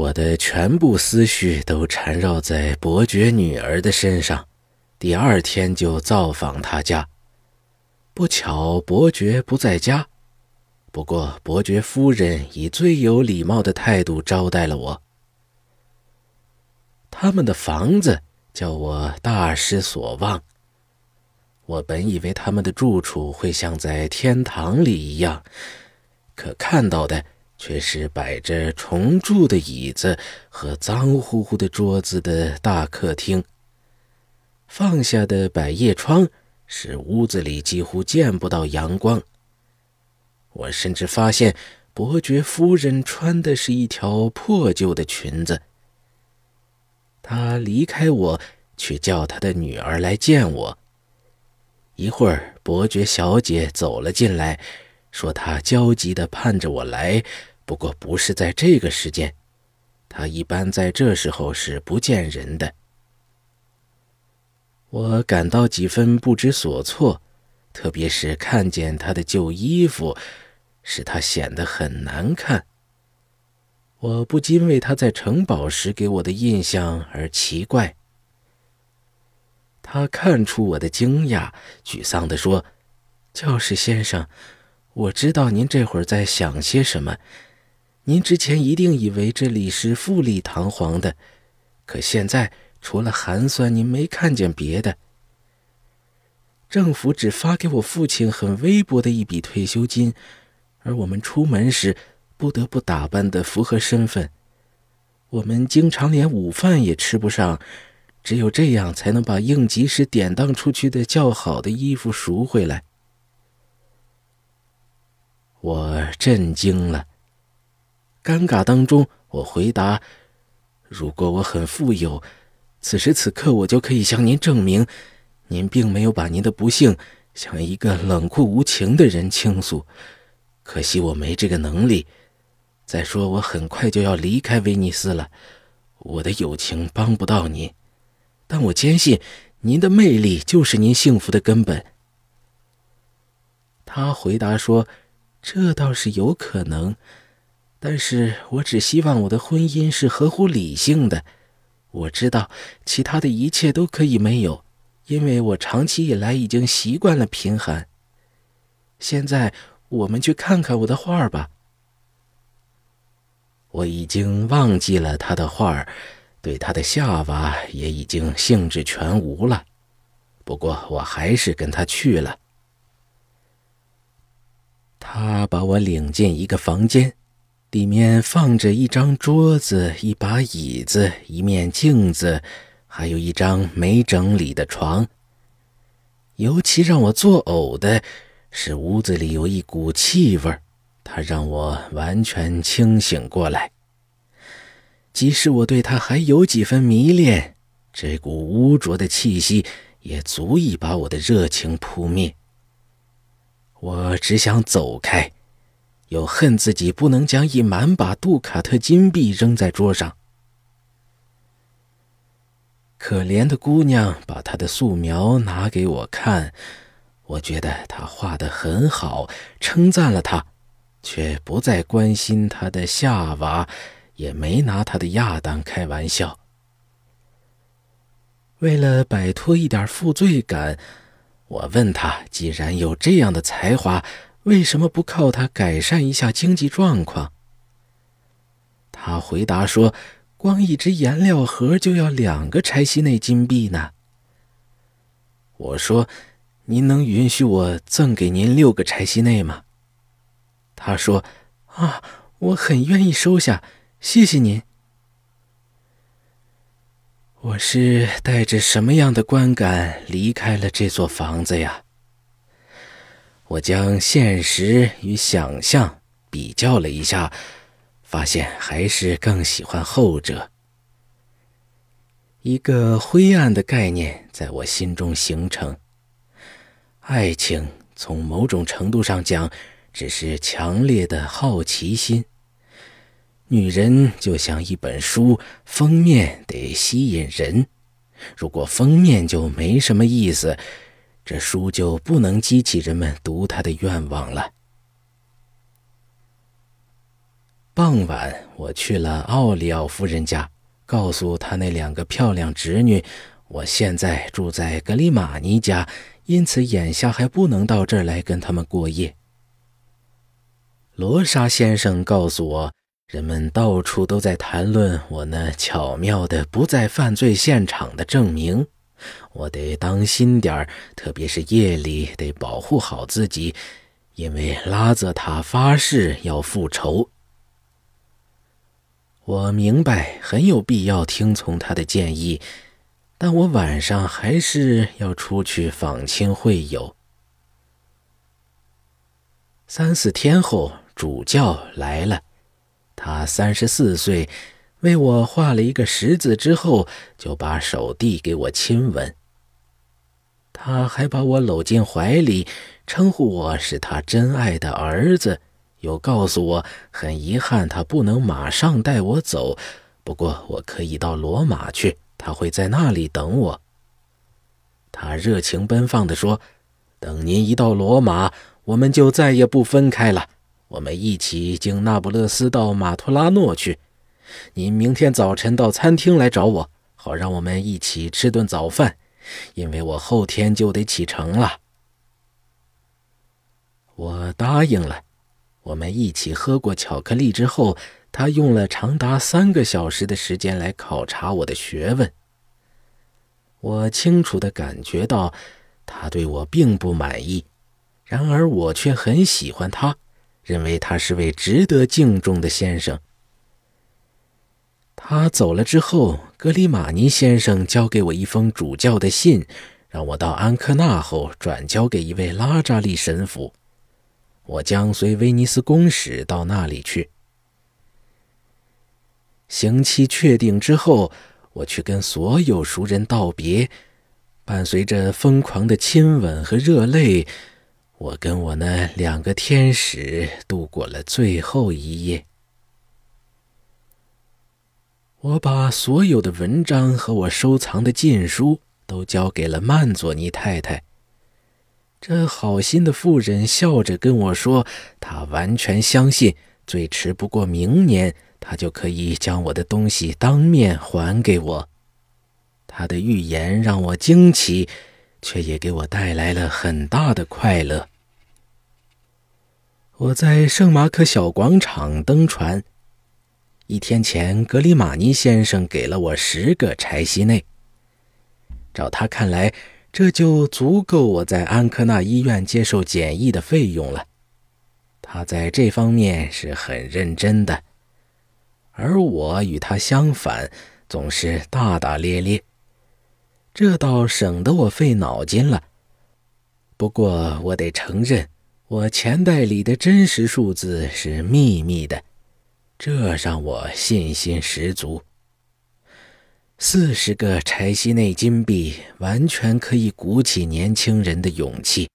我的全部思绪都缠绕在伯爵女儿的身上，第二天就造访他家。不巧伯爵不在家，不过伯爵夫人以最有礼貌的态度招待了我。他们的房子叫我大失所望。我本以为他们的住处会像在天堂里一样，可看到的。却是摆着重铸的椅子和脏乎乎的桌子的大客厅。放下的百叶窗使屋子里几乎见不到阳光。我甚至发现伯爵夫人穿的是一条破旧的裙子。她离开我去叫她的女儿来见我。一会儿，伯爵小姐走了进来，说她焦急地盼着我来。不过不是在这个时间，他一般在这时候是不见人的。我感到几分不知所措，特别是看见他的旧衣服，使他显得很难看。我不禁为他在城堡时给我的印象而奇怪。他看出我的惊讶，沮丧的说：“就是先生，我知道您这会儿在想些什么。”您之前一定以为这里是富丽堂皇的，可现在除了寒酸，您没看见别的。政府只发给我父亲很微薄的一笔退休金，而我们出门时不得不打扮的符合身份。我们经常连午饭也吃不上，只有这样才能把应急时典当出去的较好的衣服赎回来。我震惊了。尴尬当中，我回答：“如果我很富有，此时此刻我就可以向您证明，您并没有把您的不幸向一个冷酷无情的人倾诉。可惜我没这个能力。再说，我很快就要离开威尼斯了，我的友情帮不到您。但我坚信，您的魅力就是您幸福的根本。”他回答说：“这倒是有可能。”但是我只希望我的婚姻是合乎理性的。我知道其他的一切都可以没有，因为我长期以来已经习惯了贫寒。现在我们去看看我的画吧。我已经忘记了他的画儿，对他的下巴也已经兴致全无了。不过我还是跟他去了。他把我领进一个房间。里面放着一张桌子、一把椅子、一面镜子，还有一张没整理的床。尤其让我作呕的是，屋子里有一股气味，它让我完全清醒过来。即使我对它还有几分迷恋，这股污浊的气息也足以把我的热情扑灭。我只想走开。又恨自己不能将一满把杜卡特金币扔在桌上。可怜的姑娘把她的素描拿给我看，我觉得她画的很好，称赞了她，却不再关心她的下娃，也没拿她的亚当开玩笑。为了摆脱一点负罪感，我问他：“既然有这样的才华。”为什么不靠它改善一下经济状况？他回答说：“光一只颜料盒就要两个柴西内金币呢。”我说：“您能允许我赠给您六个柴西内吗？”他说：“啊，我很愿意收下，谢谢您。”我是带着什么样的观感离开了这座房子呀？我将现实与想象比较了一下，发现还是更喜欢后者。一个灰暗的概念在我心中形成。爱情从某种程度上讲，只是强烈的好奇心。女人就像一本书，封面得吸引人，如果封面就没什么意思。这书就不能激起人们读它的愿望了。傍晚，我去了奥利奥夫人家，告诉他那两个漂亮侄女，我现在住在格里马尼家，因此眼下还不能到这儿来跟他们过夜。罗莎先生告诉我，人们到处都在谈论我那巧妙的不在犯罪现场的证明。我得当心点儿，特别是夜里得保护好自己，因为拉泽塔发誓要复仇。我明白很有必要听从他的建议，但我晚上还是要出去访亲会友。三四天后，主教来了，他三十四岁。为我画了一个十字之后，就把手递给我亲吻。他还把我搂进怀里，称呼我是他真爱的儿子，又告诉我很遗憾他不能马上带我走，不过我可以到罗马去，他会在那里等我。他热情奔放地说：“等您一到罗马，我们就再也不分开了。我们一起经那不勒斯到马托拉诺去。”你明天早晨到餐厅来找我，好让我们一起吃顿早饭。因为我后天就得启程了。我答应了。我们一起喝过巧克力之后，他用了长达三个小时的时间来考察我的学问。我清楚地感觉到，他对我并不满意。然而我却很喜欢他，认为他是位值得敬重的先生。他走了之后，格里马尼先生交给我一封主教的信，让我到安科纳后转交给一位拉扎利神父。我将随威尼斯公使到那里去。刑期确定之后，我去跟所有熟人道别，伴随着疯狂的亲吻和热泪，我跟我那两个天使度过了最后一夜。我把所有的文章和我收藏的禁书都交给了曼佐尼太太。这好心的妇人笑着跟我说：“她完全相信，最迟不过明年，她就可以将我的东西当面还给我。”她的预言让我惊奇，却也给我带来了很大的快乐。我在圣马可小广场登船。一天前，格里马尼先生给了我十个柴西内。照他看来，这就足够我在安科纳医院接受检疫的费用了。他在这方面是很认真的，而我与他相反，总是大大咧咧。这倒省得我费脑筋了。不过，我得承认，我钱袋里的真实数字是秘密的。这让我信心十足。四十个柴西内金币完全可以鼓起年轻人的勇气。